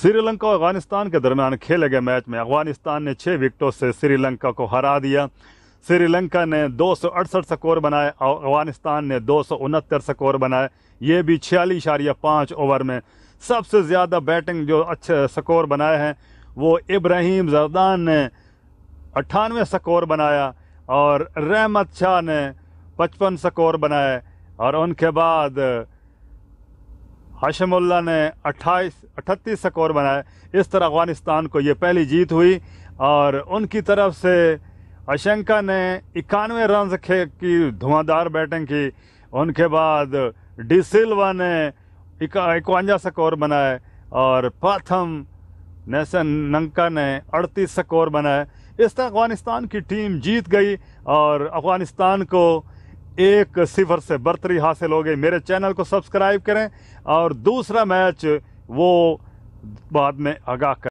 श्रीलंका और अफगानिस्तान के दरमियान खेले गए मैच में अफगानिस्तान ने छः विकेटों से श्रीलंका को हरा दिया श्रीलंका ने दो स्कोर बनाए और अफगानिस्तान ने दो स्कोर बनाए ये भी छियालीस इशारिया पाँच ओवर में सबसे ज़्यादा बैटिंग जो अच्छे स्कोर बनाए हैं वो इब्राहिम जरदान ने अट्ठानवे स्कोर बनाया और रहमत शाह ने पचपन स्कोर बनाए और उनके बाद हाशमुल्ला ने 28 अठतीस स्कोर बनाए इस तरह अफगानिस्तान को ये पहली जीत हुई और उनकी तरफ से अशंका ने इक्यानवे रन की धुआंधार बैटिंग की उनके बाद डी सिल्वा ने इक्वंजा स्कोर बनाए और प्रथम नेसन नंका ने 38 स्कोर बनाए इस तरह अफगानिस्तान की टीम जीत गई और अफगानिस्तान को एक सिफर से बर्तरी हासिल हो गई मेरे चैनल को सब्सक्राइब करें और दूसरा मैच वो बाद में आगाह करें